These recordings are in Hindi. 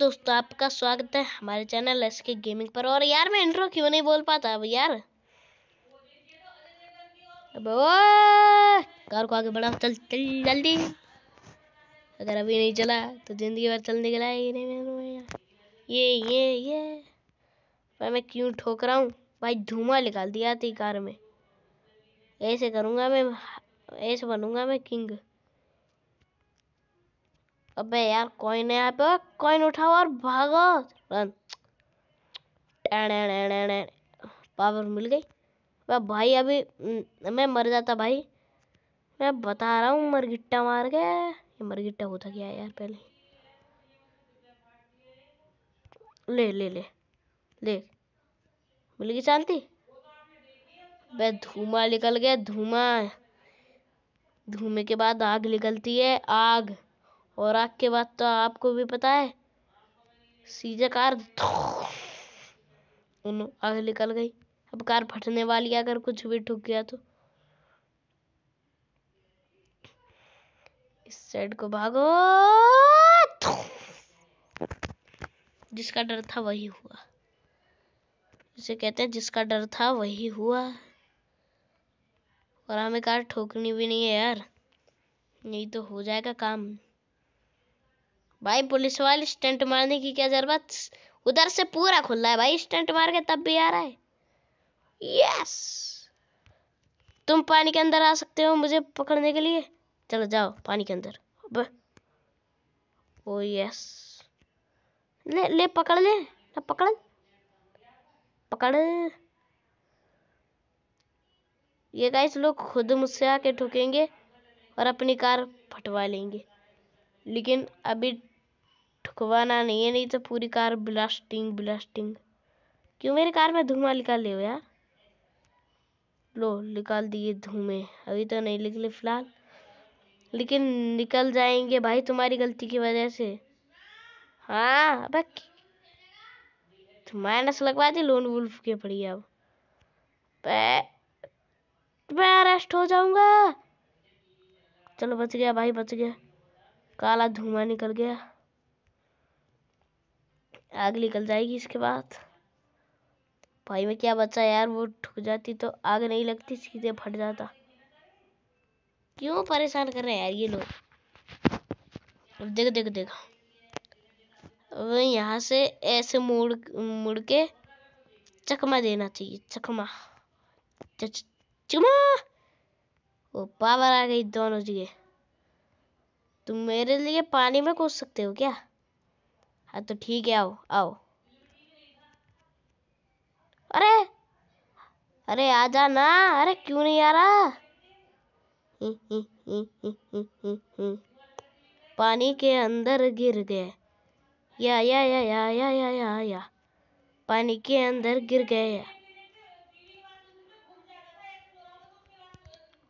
दोस्तों आपका स्वागत है हमारे चैनल एस के गेमिंग पर और यार मैं इंट्रो क्यों नहीं बोल पाता अब यार अब कार को आगे बढ़ा चल चल जल्दी अगर अभी नहीं चला तो जिंदगी भर चलने के लाए नहीं ये ये ये भाई मैं क्यों ठोक रहा हूँ भाई धुआं निकाल दिया थी कार में ऐसे करूँगा मैं ऐसे बनूंगा मैं किंग अबे यार कॉइन है यहाँ पे कॉइन उठाओ और भागो रन पावर मिल गई मैं भाई अभी मैं मर जाता भाई मैं बता रहा हूँ मरगिट्टा मार के ये मरगिट्टा होता क्या यार पहले ले ले ले ले मिल गई शांति बे धुआं निकल गया धुआं धुएं के बाद आग निकलती है आग और आग के बाद तो आपको भी पता है सीधे कार आग निकल गई अब कार फटने वाली है अगर कुछ भी ठुक गया तो इस साइड को भागो जिसका डर था वही हुआ जिसे कहते हैं जिसका डर था वही हुआ और हमें कार ठोकनी भी नहीं है यार नहीं तो हो जाएगा काम भाई पुलिस वाले स्टंट मारने की क्या जरूरत उधर से पूरा खुला है भाई स्टंट मार के तब भी आ रहा है यस तुम पानी के अंदर आ सकते हो मुझे पकड़ने के लिए चलो जाओ पानी के अंदर अब ओ oh, यस ले ले पकड़ ले ना पकड़ पकड़ ये गाइस लोग खुद मुझसे आके ठुकेंगे और अपनी कार फटवा लेंगे लेकिन अभी ठुकवाना नहीं है नहीं तो पूरी कार ब्लास्टिंग ब्लास्टिंग क्यों मेरी कार में धुआं निकाल ले यार लो निकाल दिए धुए अभी तो नहीं निकले फिलहाल लेकिन निकल जाएंगे भाई तुम्हारी गलती की वजह से हाँ अब माइनस लगवा दी लोन वुल्फ के पड़ी अब मैं अरेस्ट हो जाऊंगा चलो बच गया भाई बच गया काला धुआं निकल गया आग निकल जाएगी इसके बाद भाई में क्या बचा यार वो ठुक जाती तो आग नहीं लगती सीधे फट जाता क्यों परेशान कर रहे हैं यार ये लोग अब देख देख देखो अब यहाँ से ऐसे मुड़ मुड़ के चकमा देना चाहिए चकमा चकमा वो पावर आ गई दोनों जगह तुम मेरे लिए पानी में कूद सकते हो क्या हाँ तो ठीक है आओ आओ अरे अरे आ जा ना अरे क्यों नहीं आ रहा हम्म, हम्म, हम्म, पानी के अंदर गिर गए या या या या या या या या पानी के अंदर गिर गए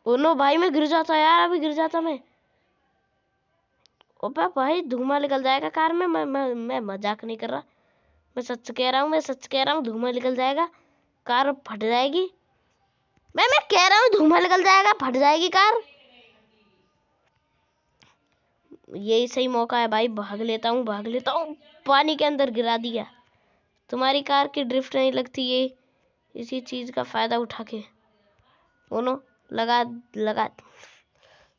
ओनो नो भाई मैं गिर जाता यार अभी गिर जाता मैं ओबा भाई धुआं निकल जाएगा कार में मैं मैं, मैं मजाक नहीं कर रहा मैं सच कह रहा हूँ मैं सच कह रहा हूँ धुआं निकल जाएगा कार फट जाएगी मैं मैं कह रहा हूँ धुआं निकल जाएगा फट जाएगी कार यही सही मौका है भाई भाग लेता हूँ भाग लेता हूँ पानी के अंदर गिरा दिया तुम्हारी कार की ड्रिफ्ट नहीं लगती ये इसी चीज़ का फ़ायदा उठा के बोलो लगा लगा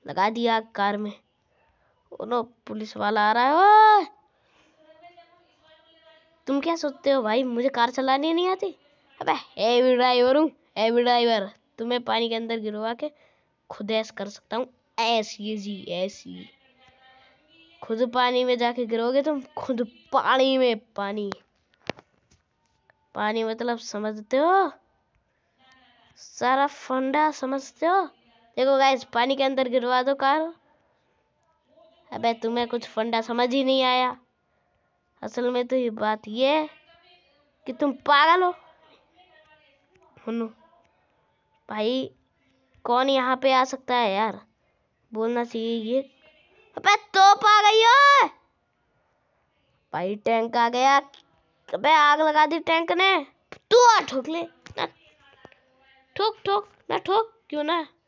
लगा दिया कार में ओ पुलिस वाला आ रहा है ओए तुम क्या सोचते हो भाई मुझे कार चलानी नहीं आती अबे ए भी ड्राइवर हूँ ए भी ड्राइवर तुम्हें पानी के अंदर गिरवा के खुद ऐस कर सकता हूँ ऐसी जी ऐसी खुद पानी में जाके गिरोगे तुम खुद पानी में पानी पानी मतलब समझते हो सारा फंडा समझते हो देखो गाइस पानी के अंदर गिरवा दो कार अबे तुम्हें कुछ फंडा समझ ही नहीं आया असल में तो ये बात ये है कि तुम पागल हो भाई कौन यहाँ पे आ सकता है यार बोलना चाहिए ये अबे तो आ गई हो भाई टैंक आ गया अबे आग लगा दी टैंक ने तू आ ठोक ले ठोक ठोक ना ठोक क्यों ना